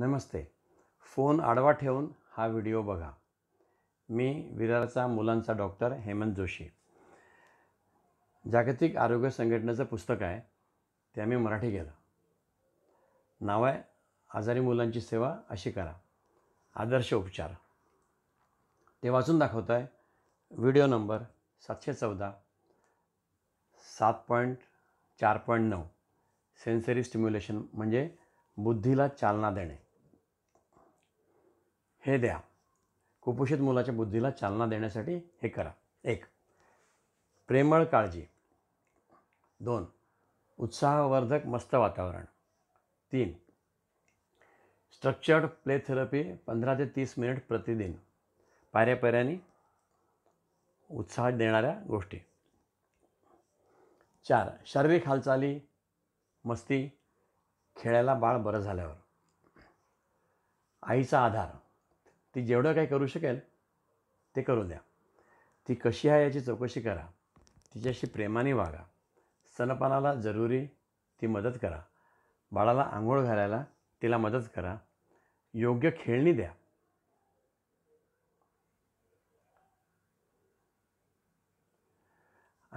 नमस्ते phone आडवा ठेवून हा व्हिडिओ बघा मी विरारचा मुलांचा डॉक्टर हेमंत जोशी जागतिक आरोग्य संघटनेचं पुस्तक आहे ते आम्ही मराठी केलं नाव आहे आजारी मुलांची सेवा अशी करा आदर्श उपचार ते वाचून दाखवत आहे व्हिडिओ नंबर सातशे चौदा सात पॉईंट चार पॉईंट नऊ सेन्सरी स्टिम्युलेशन म्हणजे बुद्धीला चालना देणे हे द्या कुपोषित मुलाच्या बुद्धीला चालना देण्यासाठी हे करा एक प्रेमळ काळजी दोन उत्साहवर्धक मस्त वातावरण तीन स्ट्रक्चर्ड प्ले थेरपी पंधरा ते तीस मिनिट प्रतिदिन पायऱ्यापायऱ्याने उत्साह देणाऱ्या गोष्टी चार शारीरिक हालचाली मस्ती खेळायला बाळ बरं झाल्यावर आईचा आधार ती जेवढं काही करू शकेल ते करू द्या ती कशी आहे याची चौकशी करा तिच्याशी प्रेमाने वागा स्तनपानाला जरूरी ती मदत करा बाळाला आंघोळ घालायला तिला मदत करा योग्य खेळणी द्या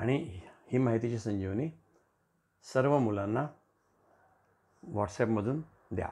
आणि ही माहितीची संजीवनी सर्व मुलांना व्हॉट्सॲपमधून द्या